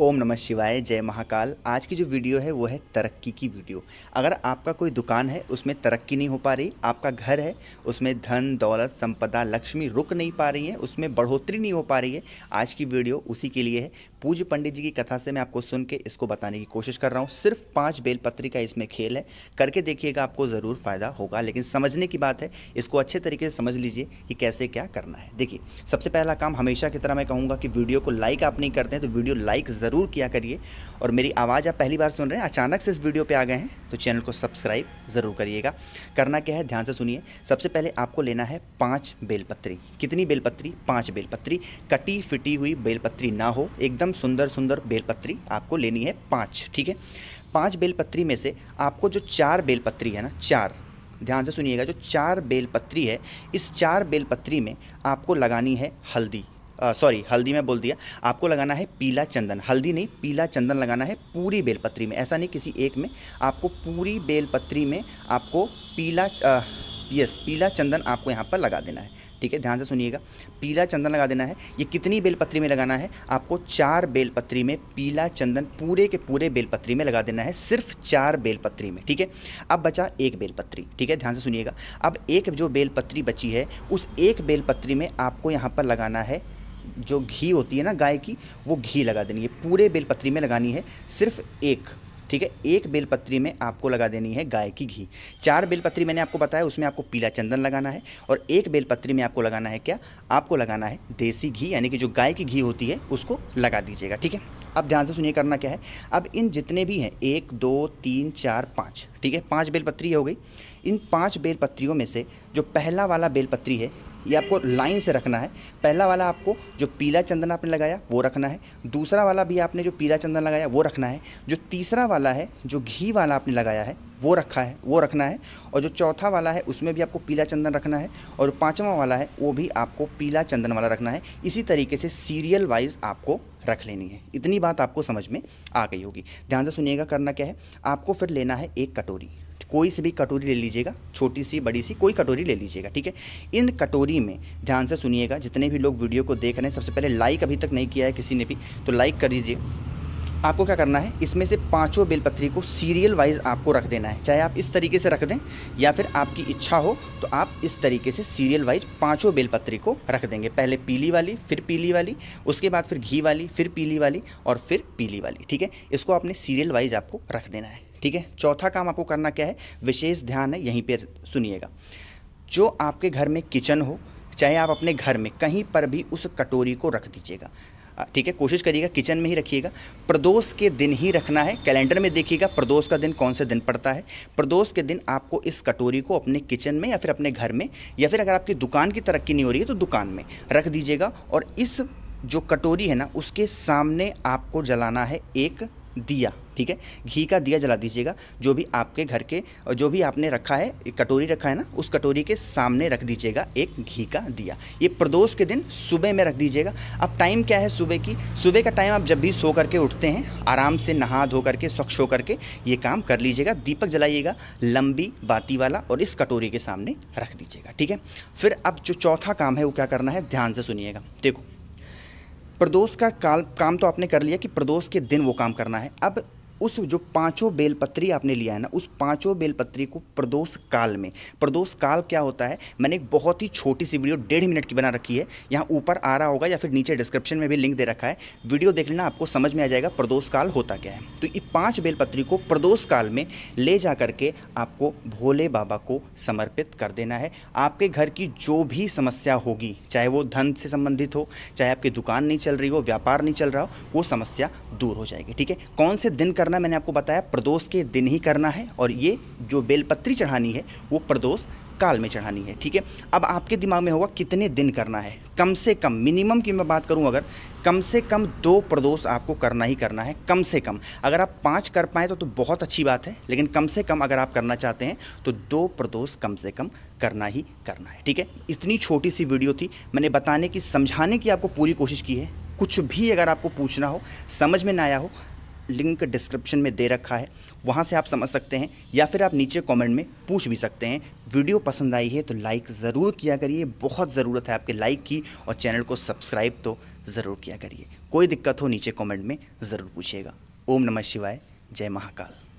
ओम नमः शिवाय जय महाकाल आज की जो वीडियो है वो है तरक्की की वीडियो अगर आपका कोई दुकान है उसमें तरक्की नहीं हो पा रही आपका घर है उसमें धन दौलत संपदा लक्ष्मी रुक नहीं पा रही है उसमें बढ़ोतरी नहीं हो पा रही है आज की वीडियो उसी के लिए है पूज्य पंडित जी की कथा से मैं आपको सुन के इसको बताने की कोशिश कर रहा हूँ सिर्फ पाँच बेलपत्री का इसमें खेल है करके देखिएगा आपको ज़रूर फ़ायदा होगा लेकिन समझने की बात है इसको अच्छे तरीके से समझ लीजिए कि कैसे क्या करना है देखिए सबसे पहला काम हमेशा की तरह मैं कहूँगा कि वीडियो को लाइक आप नहीं करते हैं तो वीडियो लाइक ज़रूर किया करिए और मेरी आवाज़ आप पहली बार सुन रहे हैं अचानक से इस वीडियो पे आ गए हैं तो चैनल को सब्सक्राइब ज़रूर करिएगा करना क्या है ध्यान से सुनिए सबसे पहले आपको लेना है पाँच बेलपत्री कितनी बेलपत्री पाँच बेलपत्री कटी फिटी हुई बेलपत्री ना हो एकदम सुंदर सुंदर बेलपत्री आपको लेनी है पाँच ठीक है पाँच बेलपत्री में से आपको जो चार बेलपत्री है ना चार ध्यान से सुनिएगा जो चार बेलपत्री है इस चार बेलपत्री में आपको लगानी है हल्दी सॉरी हल्दी में बोल दिया आपको लगाना है पीला चंदन हल्दी नहीं पीला चंदन लगाना है पूरी बेलपत्री में ऐसा नहीं किसी एक में आपको पूरी बेलपत्री में आपको पीला यस पीला चंदन आपको यहाँ पर लगा देना है ठीक है ध्यान से सुनिएगा पीला चंदन लगा देना है ये कितनी बेलपत्री में लगाना है आपको चार बेलपत्री में पीला चंदन पूरे के पूरे बेलपत्री में लगा देना है सिर्फ चार बेलपत्री में ठीक है अब बचा एक बेलपत्री ठीक है ध्यान से सुनिएगा अब एक जो बेलपत्री बची है उस एक बेलपत्री में आपको यहाँ पर लगाना है जो घी होती है ना गाय की वो घी लगा देनी है पूरे बेलपत्री में लगानी है सिर्फ एक ठीक है एक बेलपत्री में आपको लगा देनी है गाय की घी चार बेलपत्री मैंने आपको बताया उसमें आपको पीला चंदन लगाना है और एक बेलपत्री में आपको लगाना है क्या आपको लगाना है देसी घी यानी कि जो गाय की घी होती है उसको लगा दीजिएगा ठीक है अब ध्यान से सुनिए करना क्या है अब इन जितने भी हैं एक दो तीन चार पाँच ठीक है पाँच बेलपत्री हो गई इन पाँच बेलपत्रियों में से जो पहला वाला बेलपत्री है ये आपको लाइन से रखना है पहला वाला आपको जो पीला चंदन आपने लगाया वो रखना है दूसरा वाला भी आपने जो पीला चंदन लगाया वो रखना है जो तीसरा वाला है जो घी वाला आपने लगाया है वो रखा है वो रखना है और जो चौथा वाला है उसमें भी आपको पीला चंदन रखना है और पाँचवा वाला है वो भी आपको पीला चंदन वाला रखना है इसी तरीके से सीरियल वाइज आपको रख लेनी है इतनी बात आपको समझ में आ गई होगी ध्यान से सुनिएगा करना क्या है आपको फिर लेना है एक कटोरी कोई सी भी कटोरी ले लीजिएगा छोटी सी बड़ी सी कोई कटोरी ले लीजिएगा ठीक है इन कटोरी में ध्यान से सुनिएगा जितने भी लोग वीडियो को देख रहे हैं सबसे पहले लाइक अभी तक नहीं किया है किसी ने भी तो लाइक कर दीजिए आपको क्या करना है इसमें से पांचों बेलपत्री को सीरियल वाइज आपको रख देना है चाहे आप इस तरीके से रख दें या फिर आपकी इच्छा हो तो आप इस तरीके से सीरियल वाइज पांचों बेलपत्री को रख देंगे पहले पीली वाली फिर पीली वाली उसके बाद फिर घी वाली फिर पीली वाली और फिर पीली वाली ठीक है इसको आपने सीरियल वाइज आपको रख देना है ठीक है चौथा काम आपको करना क्या है विशेष ध्यान है यहीं पर सुनिएगा जो आपके घर में किचन हो चाहे आप अपने घर में कहीं पर भी उस कटोरी को रख दीजिएगा ठीक है कोशिश करिएगा किचन में ही रखिएगा प्रदोष के दिन ही रखना है कैलेंडर में देखिएगा प्रदोष का दिन कौन से दिन पड़ता है प्रदोष के दिन आपको इस कटोरी को अपने किचन में या फिर अपने घर में या फिर अगर आपकी दुकान की तरक्की नहीं हो रही है तो दुकान में रख दीजिएगा और इस जो कटोरी है ना उसके सामने आपको जलाना है एक दिया ठीक है घी का दिया जला दीजिएगा जो भी आपके घर के जो भी आपने रखा है कटोरी रखा है ना उस कटोरी के सामने रख दीजिएगा एक घी का दिया ये प्रदोष के दिन सुबह में रख दीजिएगा अब टाइम क्या है सुबह की सुबह का टाइम आप जब भी सो करके उठते हैं आराम से नहा धो करके स्वच्छ हो करके ये काम कर लीजिएगा दीपक जलाइएगा लंबी बाती वाला और इस कटोरी के सामने रख दीजिएगा ठीक है फिर अब जो चौथा काम है वो क्या करना है ध्यान से सुनिएगा देखो प्रदोष का काम तो आपने कर लिया कि प्रदोष के दिन वो काम करना है अब उस जो पांचों बेलपत्री आपने लिया है ना उस पांचों बेलपत्री को प्रदोष काल में प्रदोष काल क्या होता है मैंने एक बहुत ही छोटी सी वीडियो डेढ़ मिनट की बना रखी है यहाँ ऊपर आ रहा होगा या फिर नीचे डिस्क्रिप्शन में भी लिंक दे रखा है वीडियो देख लेना आपको समझ में आ जाएगा प्रदोष काल होता क्या है तो ये पाँच बेलपत्री को प्रदोष काल में ले जा करके आपको भोले बाबा को समर्पित कर देना है आपके घर की जो भी समस्या होगी चाहे वो धन से संबंधित हो चाहे आपकी दुकान नहीं चल रही हो व्यापार नहीं चल रहा हो वो समस्या दूर हो जाएगी ठीक है कौन से दिन करना करना मैंने आपको बताया प्रदोष के दिन ही करना है और ये जो बेलपत्री चढ़ानी है वो प्रदोष काल में चढ़ानी है ठीक है अब आपके दिमाग में होगा कितने दिन करना है कम से कम मिनिमम की मैं बात करूं अगर कम से कम दो प्रदोष आपको करना ही करना है कम से कम अगर आप पांच कर पाएँ तो, तो बहुत अच्छी बात है लेकिन कम से कम अगर आप करना चाहते हैं तो दो प्रदोष कम से कम करना ही करना है ठीक है इतनी छोटी सी वीडियो थी मैंने बताने की समझाने की आपको पूरी कोशिश की है कुछ भी अगर आपको पूछना हो समझ में ना आया हो लिंक डिस्क्रिप्शन में दे रखा है वहाँ से आप समझ सकते हैं या फिर आप नीचे कमेंट में पूछ भी सकते हैं वीडियो पसंद आई है तो लाइक ज़रूर किया करिए बहुत ज़रूरत है आपके लाइक की और चैनल को सब्सक्राइब तो ज़रूर किया करिए कोई दिक्कत हो नीचे कॉमेंट में ज़रूर पूछिएगा ओम नमः शिवाय जय महाकाल